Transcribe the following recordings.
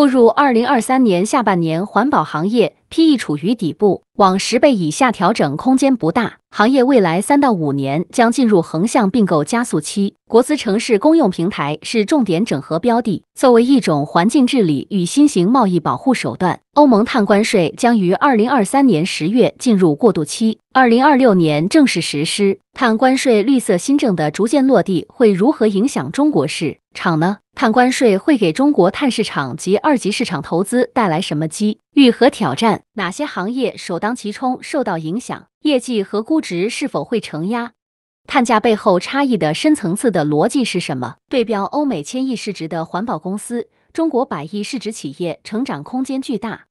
步入二零二三年下半年，环保行业 PE 处于底部，往十倍以下调整空间不大。行业未来三到五年将进入横向并购加速期，国资城市公用平台是重点整合标的。作为一种环境治理与新型贸易保护手段，欧盟碳关税将于二零二三年十月进入过渡期，二零二六年正式实施。碳关税绿色新政的逐渐落地会如何影响中国市场呢？碳关税会给中国碳市场及二级市场投资带来什么机遇和挑战？哪些行业首当其冲受到影响？业绩和估值是否会承压？碳价背后差异的深层次的逻辑是什么？对标欧美千亿市值的环保公司，中国百亿市值企业成长空间巨大。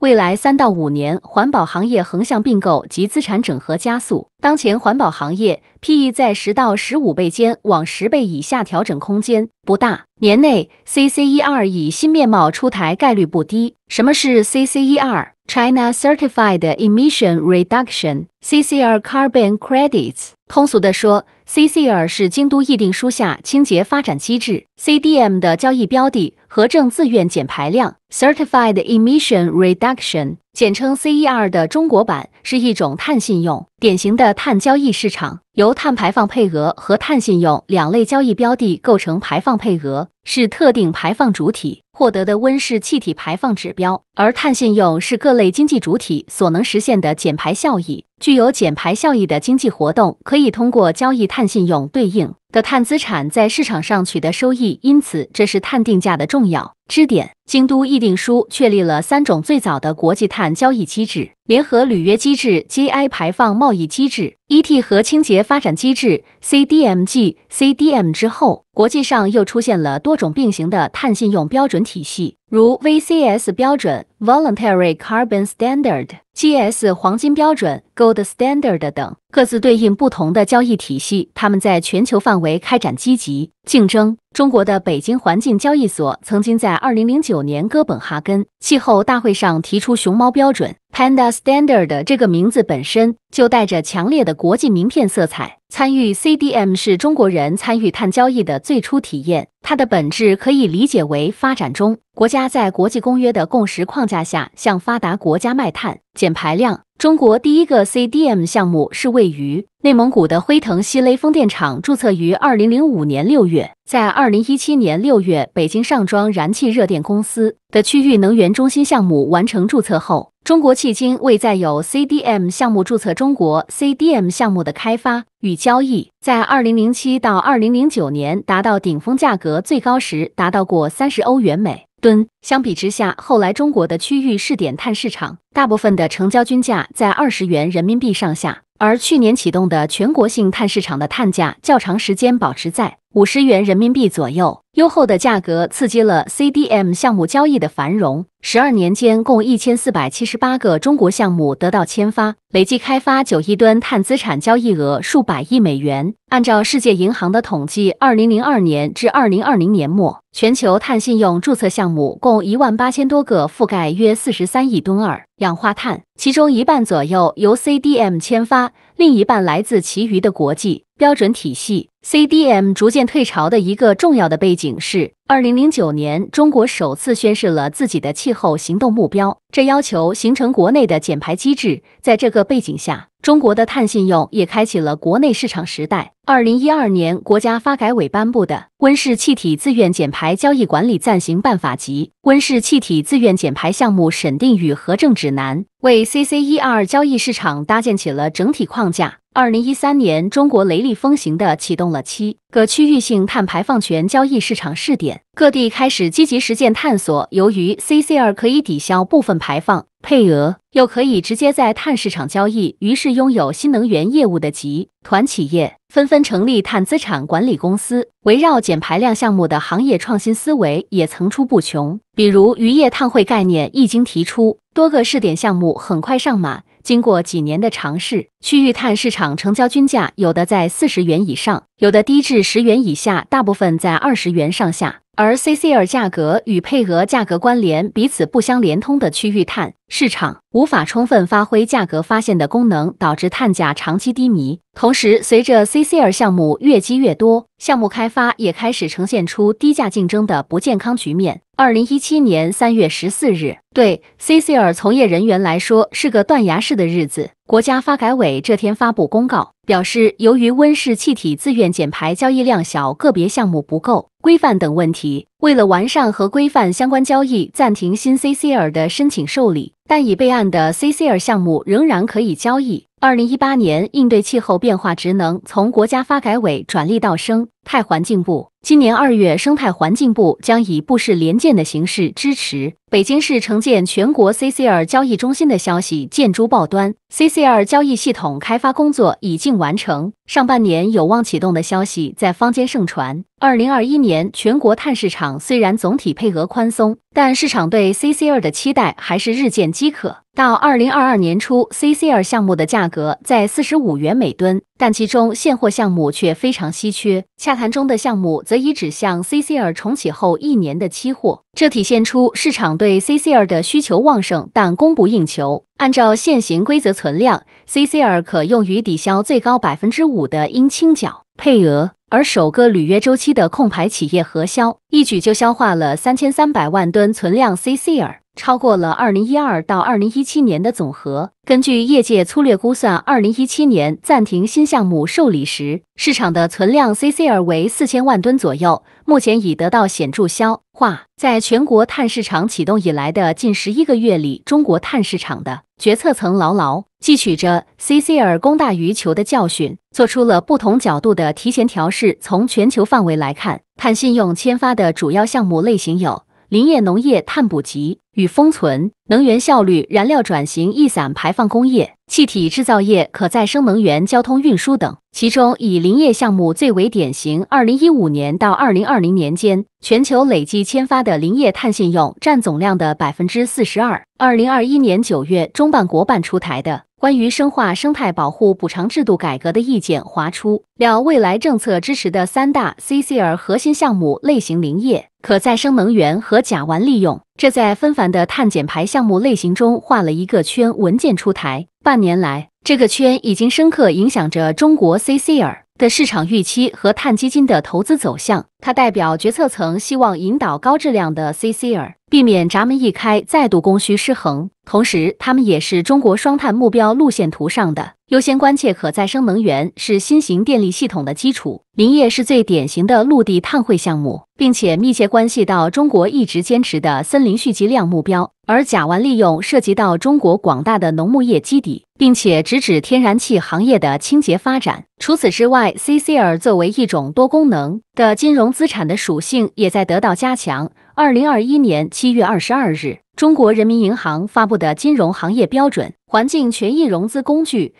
未来三到五年，环保行业横向并购及资产整合加速。当前环保行业 PE 在十到十五倍间，往十倍以下调整空间不大。年内 CCER 以新面貌出台概率不低。什么是 CCER？China Certified Emission Reduction，CCR Carbon Credits。通俗的说，c c r 是京都议定书下清洁发展机制 （CDM） 的交易标的和证自愿减排量 （Certified Emission Reduction），简称 CER 的中国版。是一种碳信用，典型的碳交易市场由碳排放配额和碳信用两类交易标的构成。排放配额是特定排放主体获得的温室气体排放指标，而碳信用是各类经济主体所能实现的减排效益。具有减排效益的经济活动可以通过交易碳信用对应。的碳资产在市场上取得收益，因此这是碳定价的重要支点。京都议定书确立了三种最早的国际碳交易机制：联合履约机制 g i 排放贸易机制。E T 和清洁发展机制 （C D M G C D M） 之后，国际上又出现了多种并行的碳信用标准体系，如 V C S 标准 （Voluntary Carbon Standard）、G S 黄金标准 （Gold Standard） 等，各自对应不同的交易体系。他们在全球范围开展积极竞争。中国的北京环境交易所曾经在二零零九年哥本哈根气候大会上提出“熊猫标准”。Panda Standard 这个名字本身就带着强烈的国际名片色彩。参与 CDM 是中国人参与碳交易的最初体验。它的本质可以理解为发展中国家在国际公约的共识框架下向发达国家卖碳减排量。中国第一个 CDM 项目是位于内蒙古的辉腾锡勒风电厂，注册于2005年6月。在2017年6月，北京上庄燃气热电公司的区域能源中心项目完成注册后。中国迄今未再有 CDM 项目注册。中国 CDM 项目的开发与交易，在2007到2009年达到顶峰，价格最高时达到过30欧元每吨。相比之下，后来中国的区域试点碳市场，大部分的成交均价在20元人民币上下。而去年启动的全国性碳市场的碳价，较长时间保持在。五十元人民币左右，优厚的价格刺激了 CDM 项目交易的繁荣。十二年间，共一千四百七十八个中国项目得到签发，累计开发九亿吨碳资产，交易额数百亿美元。按照世界银行的统计，二零零二年至二零二零年末，全球碳信用注册项目共一万八千多个，覆盖约四十三亿吨二氧化碳，其中一半左右由 CDM 签发。另一半来自其余的国际标准体系。CDM 逐渐退潮的一个重要的背景是，二零零九年中国首次宣示了自己的气候行动目标，这要求形成国内的减排机制。在这个背景下。中国的碳信用也开启了国内市场时代。二零一二年，国家发改委颁布的《温室气体自愿减排交易管理暂行办法》及《温室气体自愿减排项目审定与核证指南》，为 CCER 交易市场搭建起了整体框架。二零一三年，中国雷厉风行的启动了七个区域性碳排放权交易市场试点，各地开始积极实践探索。由于 C C R 可以抵消部分排放配额，又可以直接在碳市场交易，于是拥有新能源业务的集团企业纷纷成立碳资产管理公司。围绕减排量项目的行业创新思维也层出不穷，比如渔业碳汇概念一经提出，多个试点项目很快上马。经过几年的尝试，区域碳市场成交均价有的在四十元以上，有的低至十元以下，大部分在二十元上下。而 c c r 价格与配额价格关联，彼此不相连通的区域碳市场无法充分发挥价格发现的功能，导致碳价长期低迷。同时，随着 c c r 项目越积越多，项目开发也开始呈现出低价竞争的不健康局面。二零一七年三月十四日，对 c c r 从业人员来说是个断崖式的日子。国家发改委这天发布公告，表示，由于温室气体自愿减排交易量小，个别项目不够规范等问题。为了完善和规范相关交易，暂停新 CCR 的申请受理，但已备案的 CCR 项目仍然可以交易。二零一八年应对气候变化职能从国家发改委转立到生态环境部，今年二月，生态环境部将以部市联建的形式支持北京市承建全国 CCR 交易中心的消息。见诸报端，CCR 交易系统开发工作已经完成。上半年有望启动的消息在坊间盛传。二零二一年全国碳市场虽然总体配额宽松，但市场对 c c r 的期待还是日渐饥渴。到二零二二年初，CCR 项目的价格在四十五元每吨，但其中现货项目却非常稀缺。洽谈中的项目则已指向 CCR 重启后一年的期货，这体现出市场对 CCR 的需求旺盛但供不应求。按照现行规则，存量 CCR 可用于抵消最高百分之五的应清缴配额，而首个履约周期的控牌企业核销，一举就消化了三千三百万吨存量 CCR。超过了二零一二到二零一七年的总和。根据业界粗略估算，二零一七年暂停新项目受理时，市场的存量 C C R 为四千万吨左右，目前已得到显著消化。在全国碳市场启动以来的近十一个月里，中国碳市场的决策层牢牢汲取着 C C R 供大于求的教训，做出了不同角度的提前调试。从全球范围来看，碳信用签发的主要项目类型有林业、农业碳捕集。与封存、能源效率、燃料转型、易散排放、工业、气体制造业、可再生能源、交通运输等，其中以林业项目最为典型。二零一五年到二零二零年间，全球累计签发的林业碳信用占总量的百分之四十二。二零二一年九月，中办国办出台的《关于深化生态保护补偿制度改革的意见》划出了未来政策支持的三大 c c r 核心项目类型：林业、可再生能源和甲烷利用。这在纷繁的碳减排项目类型中画了一个圈。文件出台半年来，这个圈已经深刻影响着中国 c c r 的市场预期和碳基金的投资走向，它代表决策层希望引导高质量的 c c r 避免闸门一开再度供需失衡。同时，它们也是中国双碳目标路线图上的优先关切。可再生能源是新型电力系统的基础，林业是最典型的陆地碳汇项目，并且密切关系到中国一直坚持的森林蓄积量目标。而甲烷利用涉及到中国广大的农牧业基底，并且直指天然气行业的清洁发展。除此之外，CCL 作为一种多功能的金融资产的属性也在得到加强。二零二一年七月二十二日，中国人民银行发布的金融行业标准《环境权益融资工具》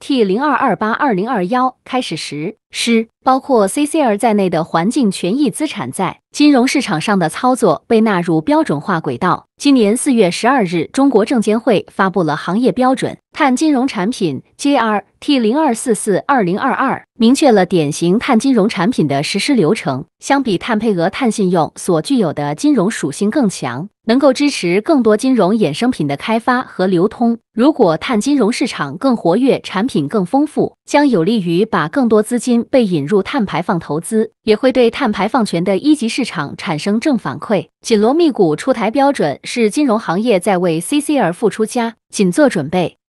（JRT 零二二八二零二幺）开始实施，包括 CCR 在内的环境权益资产在金融市场上的操作被纳入标准化轨道。今年四月十二日，中国证监会发布了行业标准。碳金融产品 JRT 零二四四二零二二明确了典型碳金融产品的实施流程。相比碳配额、碳信用所具有的金融属性更强，能够支持更多金融衍生品的开发和流通。如果碳金融市场更活跃，产品更丰富，将有利于把更多资金被引入碳排放投资，也会对碳排放权的一级市场产生正反馈。紧锣密鼓出台标准，是金融行业在为 CCR 付出加，紧做准备。